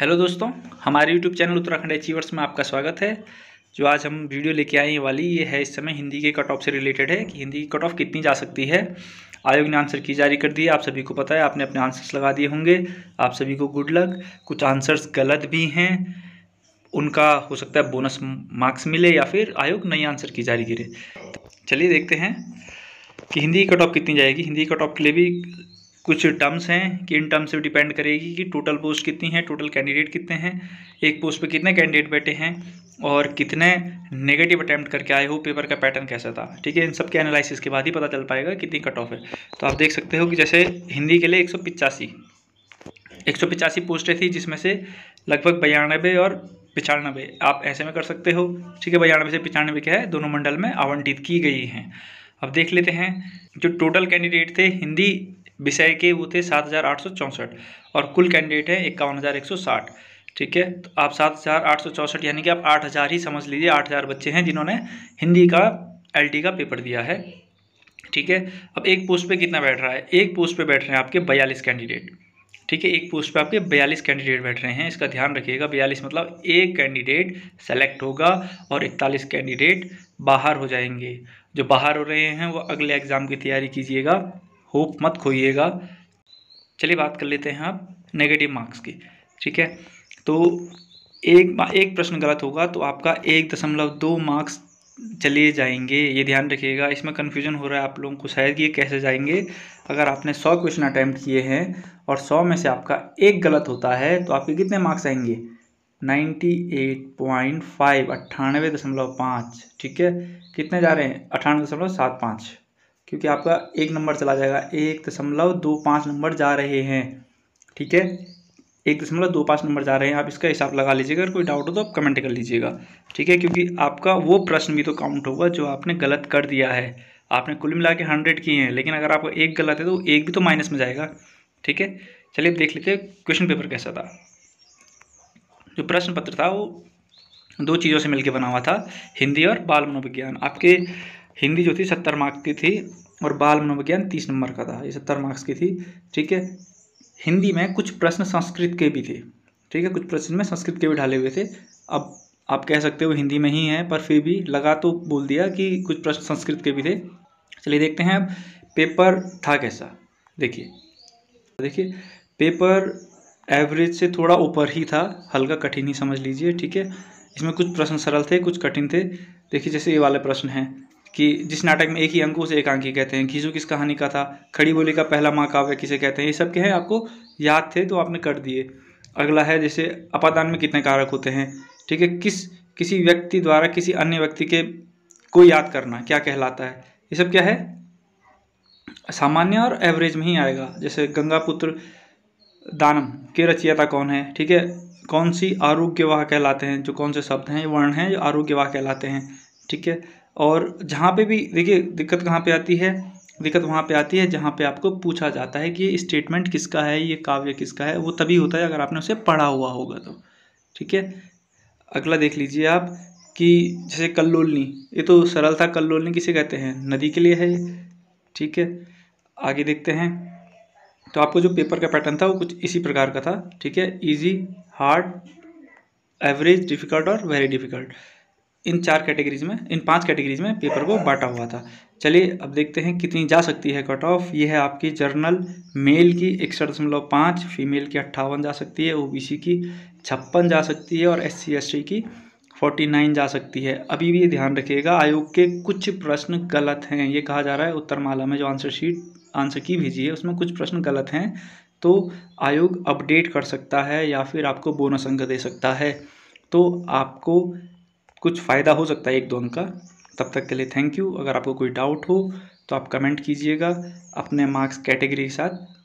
hello दोस्तों हमारे YouTube channel Uttarakhand achievers में आपका स्वागत है जो आज हम वीडियो लेके आए वाली ये है इस समय हिंदी के कट ऑफ से रिलेटेड है कि हिंदी की कट ऑफ कितनी जा सकती है आयोग ने आंसर की जारी कर दी आप सभी को पता है आपने अपने आंसर्स लगा दिए होंगे आप सभी को गुड लक कुछ आंसर्स गलत भी हैं उनका हो सकता है बोनस मार्क्स मिले या फिर आयोग नई आंसर की जारी करे चलिए देखते हैं कि हिंदी की कट ऑफ कितनी जाएगी हिंदी कट ऑफ के लिए भी कुछ टर्म्स हैं कि इन टर्म्स पर डिपेंड करेगी कि टोटल पोस्ट कितनी है टोटल कैंडिडेट कितने हैं एक पोस्ट पे कितने कैंडिडेट बैठे हैं और कितने नेगेटिव अटैम्प्ट करके आए हो पेपर का पैटर्न कैसा था ठीक है इन सब के एनालिसिस के बाद ही पता चल पाएगा कितनी कट ऑफ है तो आप देख सकते हो कि जैसे हिंदी के लिए एक सौ पिचासी एक सौ पिचासी पोस्टें थी जिसमें से लगभग बयानबे और पचानबे आप ऐसे में कर सकते हो ठीक है बयानबे से पचानबे क्या है दोनों मंडल में आवंटित की गई हैं अब देख लेते हैं जो टोटल कैंडिडेट थे हिंदी विषय के वो थे सात हज़ार आठ सौ चौंसठ और कुल कैंडिडेट हैं इक्यावन हज़ार एक सौ साठ ठीक है तो आप सात हज़ार आठ सौ चौंसठ यानी कि आप आठ हज़ार ही समझ लीजिए आठ हज़ार बच्चे हैं जिन्होंने हिंदी का टी का पेपर दिया है ठीक है अब एक पोस्ट पर कितना बैठ रहा है एक पोस्ट पर बैठ रहे हैं आपके बयालीस कैंडिडेट ठीक है एक पोस्ट पे आपके बयालीस कैंडिडेट बैठ रहे हैं इसका ध्यान रखिएगा बयालीस मतलब एक कैंडिडेट सेलेक्ट होगा और इकतालीस कैंडिडेट बाहर हो जाएंगे जो बाहर हो रहे हैं वो अगले एग्ज़ाम की तैयारी कीजिएगा होप मत खोइएगा चलिए बात कर लेते हैं आप नेगेटिव मार्क्स की ठीक है तो एक एक प्रश्न गलत होगा तो आपका एक दशमलव दो मार्क्स चले जाएंगे ये ध्यान रखिएगा इसमें कन्फ्यूजन हो रहा है आप लोगों को शायद ये कैसे जाएंगे अगर आपने सौ क्वेश्चन अटैम्प्ट किए हैं और सौ में से आपका एक गलत होता है तो आपके कितने मार्क्स आएंगे नाइन्टी एट पॉइंट फाइव अट्ठानवे दशमलव पाँच ठीक है कितने जा रहे हैं अट्ठानवे दशमलव सात पाँच क्योंकि आपका एक नंबर चला जाएगा एक दशमलव दो पाँच नंबर जा रहे हैं ठीक है एक दशमलव दो पाँच नंबर जा रहे हैं आप इसका हिसाब लगा लीजिएगा अगर कोई डाउट हो तो आप कमेंट कर लीजिएगा ठीक है क्योंकि आपका वो प्रश्न भी तो काउंट होगा जो आपने गलत कर दिया है आपने कुल मिला के हंड्रेड किए हैं लेकिन अगर आपका एक गलत है तो एक भी तो माइनस में जाएगा ठीक है चलिए देख लेते क्वेश्चन पेपर कैसा था जो प्रश्न पत्र था वो दो चीज़ों से मिलकर बना हुआ था हिंदी और बाल मनोविज्ञान आपके हिंदी जो थी सत्तर मार्क की थी और बाल मनोविज्ञान तीस नंबर का था ये सत्तर मार्क्स की थी ठीक है हिंदी में कुछ प्रश्न संस्कृत के भी थे ठीक है कुछ प्रश्न में संस्कृत के भी ढाले हुए थे अब आप कह सकते हो हिंदी में ही है पर फिर भी लगा तो बोल दिया कि कुछ प्रश्न संस्कृत के भी थे चलिए देखते हैं अब पेपर था कैसा देखिए देखिए पेपर एवरेज से थोड़ा ऊपर ही था हल्का कठिन ही समझ लीजिए ठीक है इसमें कुछ प्रश्न सरल थे कुछ कठिन थे देखिए जैसे ये वाले प्रश्न हैं कि जिस नाटक में एक ही अंक से एकांकी कहते हैं घीजू किस कहानी का था खड़ी बोली का पहला महाकाव्य किसे कहते हैं ये सब के हैं आपको याद थे तो आपने कर दिए अगला है जैसे अपादान में कितने कारक होते हैं ठीक है किस किसी व्यक्ति द्वारा किसी अन्य व्यक्ति के को याद करना क्या कहलाता है ये सब क्या है सामान्य और एवरेज में ही आएगा जैसे गंगा पुत्र दानम के रचियता कौन है ठीक है कौन सी आरोग्यवाह कहलाते हैं जो कौन से शब्द हैं वर्ण हैं जो आरोग्यवाह कहलाते हैं ठीक है और जहाँ पे भी देखिए दिक्कत कहाँ पे आती है दिक्कत वहाँ पे आती है जहाँ पे आपको पूछा जाता है कि ये स्टेटमेंट किसका है ये काव्य किसका है वो तभी होता है अगर आपने उसे पढ़ा हुआ होगा तो ठीक है अगला देख लीजिए आप कि जैसे कल्लोलनी ये तो सरल था कल्लोलनी किसे कहते हैं नदी के लिए है ठीक है आगे देखते हैं तो आपको जो पेपर का पैटर्न था वो कुछ इसी प्रकार का था ठीक है ईजी हार्ड एवरेज डिफ़िकल्ट और वेरी डिफ़िकल्ट इन चार कैटेगरीज में इन पांच कैटेगरीज में पेपर को बांटा हुआ था चलिए अब देखते हैं कितनी जा सकती है कट ऑफ ये है आपकी जर्नल मेल की इकसठ दशमलव पाँच फीमेल की अट्ठावन जा सकती है ओबीसी की छप्पन जा सकती है और एस एस एसटी की फोर्टी नाइन जा सकती है अभी भी ध्यान रखिएगा आयोग के कुछ प्रश्न गलत हैं ये कहा जा रहा है उत्तरमाला में जो आंसर शीट आंसर की भेजी है उसमें कुछ प्रश्न गलत हैं तो आयोग अपडेट कर सकता है या फिर आपको बोनस अंक दे सकता है तो आपको कुछ फ़ायदा हो सकता है एक दो अंक का तब तक के लिए थैंक यू अगर आपको कोई डाउट हो तो आप कमेंट कीजिएगा अपने मार्क्स कैटेगरी के साथ